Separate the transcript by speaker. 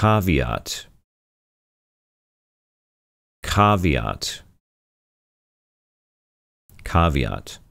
Speaker 1: Kaviat Kaviat Kaviat